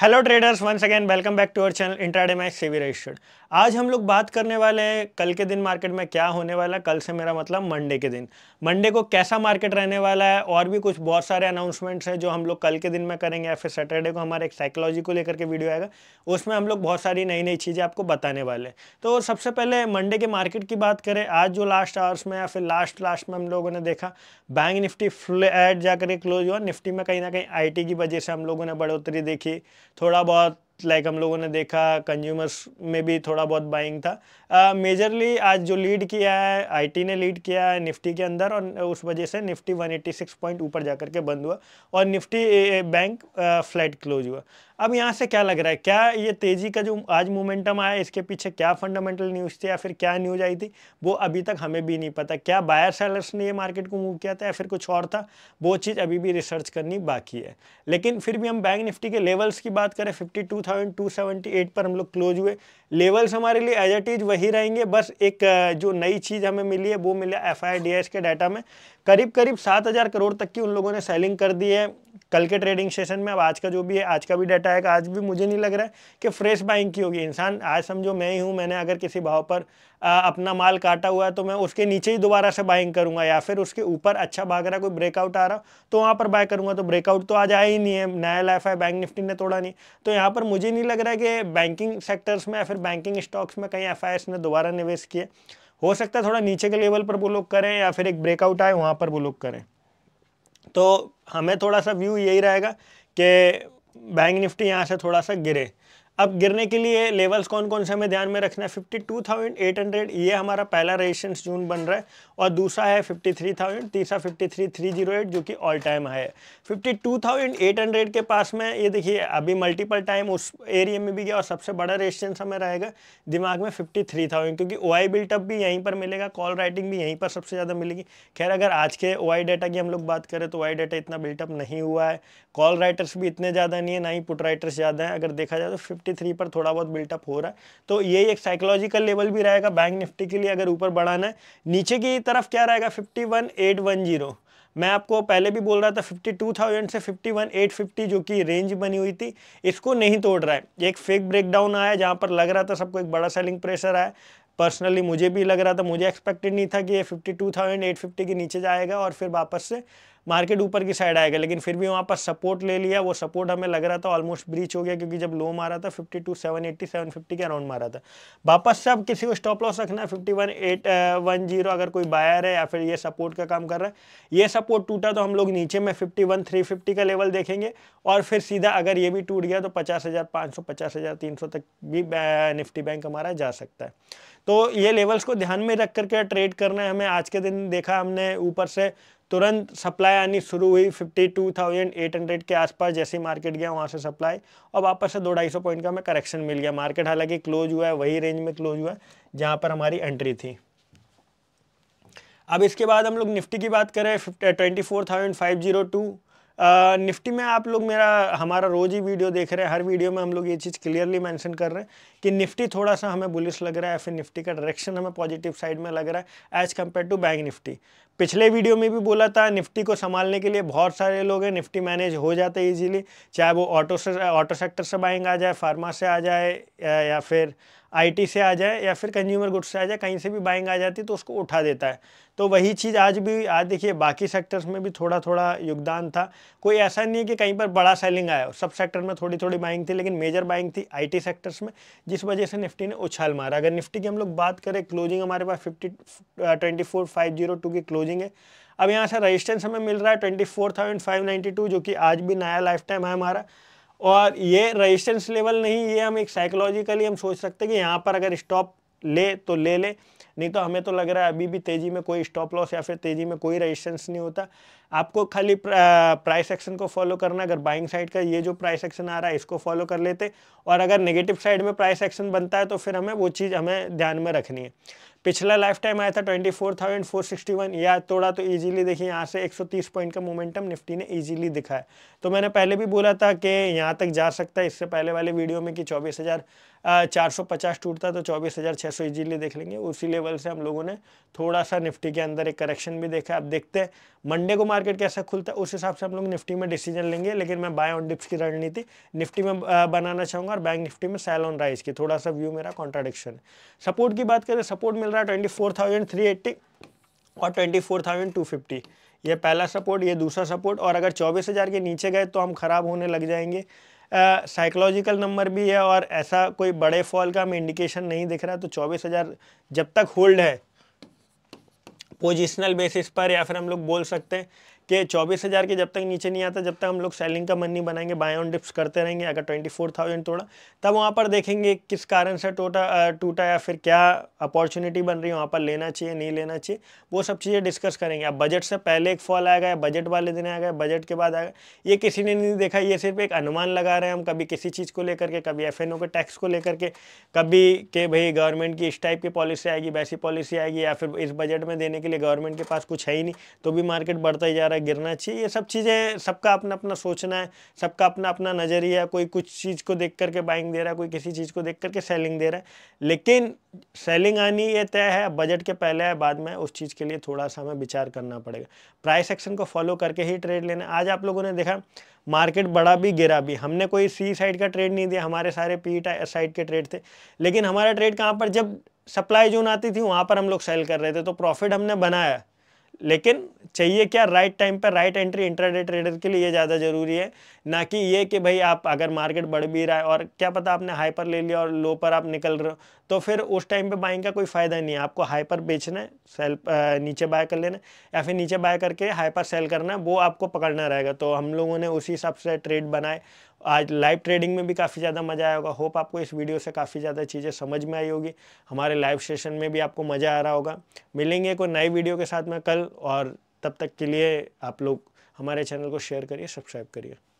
hello traders once again welcome back to our channel intraday match SEBI registered आज हम लोग बात करने वाले हैं कल के दिन मार्केट में क्या होने वाला कल से मेरा मतलब मंडे के दिन मंडे को कैसा मार्केट रहने वाला है और भी कुछ बहुत सारे अनाउंसमेंट्स हैं जो हम लोग कल के दिन में करेंगे या फिर सैटरडे को हमारे एक साइकोलॉजी को लेकर के वीडियो आएगा उसमें हम लोग बहुत सारी नई नई चीज़ें आपको बताने वाले हैं तो सबसे पहले मंडे के मार्केट की बात करें आज जो लास्ट आवर्स में या फिर लास्ट लास्ट में हम लोगों ने देखा बैंक निफ्टी फ्लैट जाकर के क्लोज हुआ निफ्टी में कहीं ना कहीं आई की वजह से हम लोगों ने बढ़ोतरी देखी थोड़ा बहुत लाइक like हम लोगों ने देखा कंज्यूमर्स में भी थोड़ा बहुत बाइंग था मेजरली uh, आज जो लीड किया है आईटी ने लीड किया है निफ्टी के अंदर और उस वजह से निफ्टी 186 पॉइंट ऊपर जाकर के बंद हुआ और निफ्टी बैंक फ्लैट क्लोज हुआ अब यहाँ से क्या लग रहा है क्या ये तेज़ी का जो आज मोमेंटम आया इसके पीछे क्या फंडामेंटल न्यूज़ थी या फिर क्या न्यूज आई थी वो अभी तक हमें भी नहीं पता क्या बायर सेलर्स ने ये मार्केट को मूव किया था या फिर कुछ और था वो चीज़ अभी भी रिसर्च करनी बाकी है लेकिन फिर भी हम बैंक निफ्टी के लेवल्स की बात करें fifty thousand two seventy eight पर हम लोग क्लोज हुए लेवल्स हमारे लिए एज एट इज वही रहेंगे बस एक जो नई चीज़ हमें मिली है वो मिला एफ आई के डाटा में करीब करीब सात हज़ार करोड़ तक की उन लोगों ने सेलिंग कर दी है कल के ट्रेडिंग सेशन में अब आज का जो भी है आज का भी डाटा आएगा आज भी मुझे नहीं लग रहा है कि फ्रेश बाइंग की होगी इंसान आज समझो मैं ही हूँ मैंने अगर किसी भाव पर आ, अपना माल काटा हुआ है तो मैं उसके नीचे ही दोबारा से बाइंग करूँगा या फिर उसके ऊपर अच्छा भाग रहा कोई ब्रेकआउट आ रहा तो वहाँ पर बाय करूँगा तो ब्रेकआउट तो आज आया ही नहीं है नया लाइफ है बैंक निफ्टी ने तोड़ा नहीं तो यहाँ पर मुझे नहीं लग रहा है कि बैंकिंग सेक्टर्स में या फिर बैंकिंग स्टॉक्स में कहीं एफ ने दोबारा निवेश किए हो सकता है थोड़ा नीचे के लेवल पर वो लोग करें या फिर एक ब्रेकआउट आए वहाँ पर वो लोग करें तो हमें थोड़ा सा व्यू यही रहेगा कि बैंक निफ्टी यहाँ से थोड़ा सा गिरे अब गिरने के लिए लेवल्स कौन कौन से हमें ध्यान में रखना है fifty two thousand eight hundred ये हमारा पहला रेजिस्टेंस जून बन रहा है और दूसरा है फिफ्टी थ्री थाउजेंड तीसरा fifty three three zero eight जो कि ऑल टाइम है fifty two thousand eight hundred के पास में ये देखिए अभी मल्टीपल टाइम उस एरिया में भी गया और सबसे बड़ा रेजिस्टेंस हमें रहेगा दिमाग में फिफ्टी थ्री थाउजेंड क्योंकि ओ आई बिल्टअप भी यहीं पर मिलेगा कॉल राइटिंग भी यहीं पर सबसे ज़्यादा मिलेगी खैर अगर आज के ओ आई डाटा की हम लोग बात करें तो ओ आई डाटा इतना बिल्टअप नहीं हुआ है कॉल राइटर्स भी इतने ज़्यादा नहीं है ना ही पुट राइटर्स ज़्यादा हैं अगर देखा जाए तो 53 पर थोड़ा बहुत बिल्टअप हो रहा है तो यही एक साइकोलॉजिकल लेवल भी रहेगा बैंक निफ्टी के लिए अगर ऊपर बढ़ाना है नीचे की तरफ क्या रहेगा फिफ्टी मैं आपको पहले भी बोल रहा था 52,000 से 51,850 जो कि रेंज बनी हुई थी इसको नहीं तोड़ रहा है एक फेक ब्रेकडाउन आया जहां पर लग रहा था सबको एक बड़ा सेलिंग प्रेशर आया पर्सनली मुझे भी लग रहा था मुझे एक्सपेक्टेड नहीं था कि ये 52,850 के नीचे जाएगा और फिर वापस से मार्केट ऊपर की साइड आएगा लेकिन फिर भी वहाँ पर सपोर्ट ले लिया वो सपोर्ट हमें लग रहा था ऑलमोस्ट ब्रीच हो गया क्योंकि जब लो मारा था fifty two seven eighty seven fifty के अराउंड मारा था वापस से अब किसी को स्टॉप लॉस रखना है fifty one eight one zero अगर कोई बायर है या फिर ये सपोर्ट का काम कर रहा है ये सपोर्ट टूटा तो हम लोग नीचे में फिफ्टी वन थ्री फिफ्टी का लेवल देखेंगे और फिर सीधा अगर ये भी टूट गया तो पचास हज़ार पाँच सौ पचास हज़ार तीन सौ तक भी निफ्टी uh, बैंक हमारा जा सकता है तो ये लेवल्स को ध्यान में रख करके ट्रेड करना है हमें आज के दिन देखा हमने ऊपर से तुरंत सप्लाई आनी शुरू हुई 52,800 के आसपास जैसे ही मार्केट गया वहाँ से सप्लाई और वापस से दो ढाई सौ पॉइंट का हमें करेक्शन मिल गया मार्केट हालांकि क्लोज हुआ है वही रेंज में क्लोज हुआ है जहाँ पर हमारी एंट्री थी अब इसके बाद हम लोग निफ्टी की बात करें twenty four thousand five zero two Nifty में आप लोग मेरा हमारा रोज़ ही वीडियो देख रहे हैं हर वीडियो में हम लोग ये चीज़ क्लियरली मेंशन कर रहे हैं कि निफ्टी थोड़ा सा हमें बुलिश लग रहा है फिर निफ्टी का डायरेक्शन हमें पॉजिटिव साइड में लग रहा है as compare to bank Nifty पिछले वीडियो में भी बोला था निफ्टी को संभालने के लिए बहुत सारे लोग हैं निफ्टी मैनेज हो जाते हैं ईजिली चाहे वो ऑटो से ऑटो सेक्टर से बाइंग आ जाए फार्मा से आ जाए या फिर आईटी से आ जाए या फिर कंज्यूमर गुड्स से आ जाए कहीं से भी बाइंग आ जाती तो उसको उठा देता है तो वही चीज़ आज भी आज देखिए बाकी सेक्टर्स में भी थोड़ा थोड़ा योगदान था कोई ऐसा नहीं है कि कहीं पर बड़ा सेलिंग आया सब सेक्टर में थोड़ी थोड़ी बाइंग थी लेकिन मेजर बाइंग थी आई सेक्टर्स में जिस वजह से निफ्टी ने उछाल मारा अगर निफ्टी की हम लोग बात करें क्लोजिंग हमारे पास fifty twenty four five zero two की क्लोज क्लोजिंग है अब यहाँ से रजिस्टेंस हमें मिल रहा है twenty four thousand five ninety two जो कि आज भी नया लाइफ टाइम है हमारा और ये रजिस्टेंस लेवल नहीं ये हम एक साइकोलॉजिकली हम सोच सकते हैं कि यहाँ पर अगर स्टॉप ले तो ले ले नहीं तो हमें तो लग रहा है अभी भी तेज़ी में कोई स्टॉप लॉस या फिर तेज़ी में कोई रजिस्टेंस नहीं होता आपको खाली प्राइस एक्शन को फॉलो करना अगर बाइंग साइड का ये जो प्राइस एक्शन आ रहा है इसको फॉलो कर लेते और अगर नेगेटिव साइड में प्राइस एक्शन बनता है तो फिर हमें वो चीज़ हमें ध्यान में रखनी है पिछला लाइफ टाइम आया था twenty four thousand four sixty one या तोड़ा तो ईजिली देखिए यहाँ से एक सौ तीस पॉइंट का मोमेंटम निफ्टी ने ईजिली दिखा है तो मैंने पहले भी बोला था कि यहाँ तक जा सकता है इससे पहले वाले वीडियो में कि चौबीस हज़ार चार सौ पचास टूटता तो चौबीस हज़ार छः सौ ईजीली देख लेंगे उसी लेवल से हम लोगों ने थोड़ा सा निफ्टी के अंदर एक करेक्शन भी देखा अब देखते हैं मंडे को मार्केट कैसा खुलता है उस हिसाब से हम लोग निफ्टी में डिसीजन लेंगे लेकिन मैं बाय ऑन डिप्स की रणनीति निफ्टी में बनाना चाहूँगा और बैंक निफ्टी में सेल ऑन राइज की थोड़ा सा व्यू मेरा कॉन्ट्राडिक्शन है सपोर्ट की बात करें सपोर्ट मिल रहा है twenty four thousand three eighty और twenty four thousand two fifty ये पहला सपोर्ट ये दूसरा सपोर्ट और अगर चौबीस हज़ार के नीचे गए तो हम ख़राब होने लग जाएंगे साइकोलॉजिकल नंबर भी है और ऐसा कोई बड़े फॉल का हमें इंडिकेशन नहीं दिख रहा तो चौबीस हज़ार जब तक होल्ड है पोजिशनल बेसिस पर या फिर हम लोग बोल सकते हैं कि चौबीस हज़ार के जब तक नीचे नहीं आता जब तक हम लोग सेलिंग का मन नहीं बनाएंगे बाय ऑन डिप्स करते रहेंगे अगर ट्वेंटी फोर थाउजेंड तोड़ा तब वहाँ पर देखेंगे किस कारण से टोटा टूटा या फिर क्या अपॉर्चुनिटी बन रही है वहाँ पर लेना चाहिए नहीं लेना चाहिए वो सब चीज़ें डिस्कस करेंगे अब बजट से पहले एक फॉल आएगा या बजट वाले दिन आ गया बजट के बाद आएगा ये किसी ने नहीं देखा ये सिर्फ एक अनुमान लगा रहे हैं हम कभी किसी चीज़ को लेकर के कभी एफ के टैक्स को लेकर के कभी के भाई गवर्नमेंट की इस टाइप की पॉलिसी आएगी वैसी पॉलिसी आएगी या फिर इस बजट में देने के लिए गवर्नमेंट के पास कुछ है ही नहीं तो भी मार्केट बढ़ता ही जा रहा है हमारा गिरना चाहिए ये सब चीज़ें सबका अपना अपना सोचना है सबका अपना अपना नज़रिया कोई कुछ चीज़ को देख करके बाइंग दे रहा है कोई किसी चीज़ को देख करके सेलिंग दे रहा है लेकिन सेलिंग आनी ये तय है बजट के पहले है बाद में उस चीज़ के लिए थोड़ा सा हमें विचार करना पड़ेगा प्राइस एक्शन को फॉलो करके ही ट्रेड लेना आज आप लोगों ने देखा मार्केट बड़ा भी गिरा भी हमने कोई सी साइड का ट्रेड नहीं दिया हमारे सारे पी साइड के ट्रेड थे लेकिन हमारा ट्रेड कहाँ पर जब सप्लाई जोन आती थी वहाँ पर हम लोग सेल कर रहे थे तो प्रॉफिट हमने बनाया लेकिन चाहिए क्या राइट टाइम पर राइट एंट्री इंट्राडे ट्रेडर के लिए ज़्यादा ज़रूरी है ना कि ये कि भाई आप अगर मार्केट बढ़ भी रहा है और क्या पता आपने हाई पर ले लिया और लो पर आप निकल रहे हो तो फिर उस टाइम पे बाइंग का कोई फ़ायदा नहीं है आपको हाई पर बेचना है सेल नीचे बाय कर लेना या फिर नीचे बाय करके हाई पर सेल करना है वो आपको पकड़ना रहेगा तो हम लोगों ने उसी हिसाब से ट्रेड बनाए आज लाइव ट्रेडिंग में भी काफ़ी ज़्यादा मज़ा आया होगा होप आपको इस वीडियो से काफ़ी ज़्यादा चीज़ें समझ में आई होगी हमारे लाइव सेशन में भी आपको मज़ा आ रहा होगा मिलेंगे कोई नई वीडियो के साथ में कल और तब तक के लिए आप लोग हमारे चैनल को शेयर करिए सब्सक्राइब करिए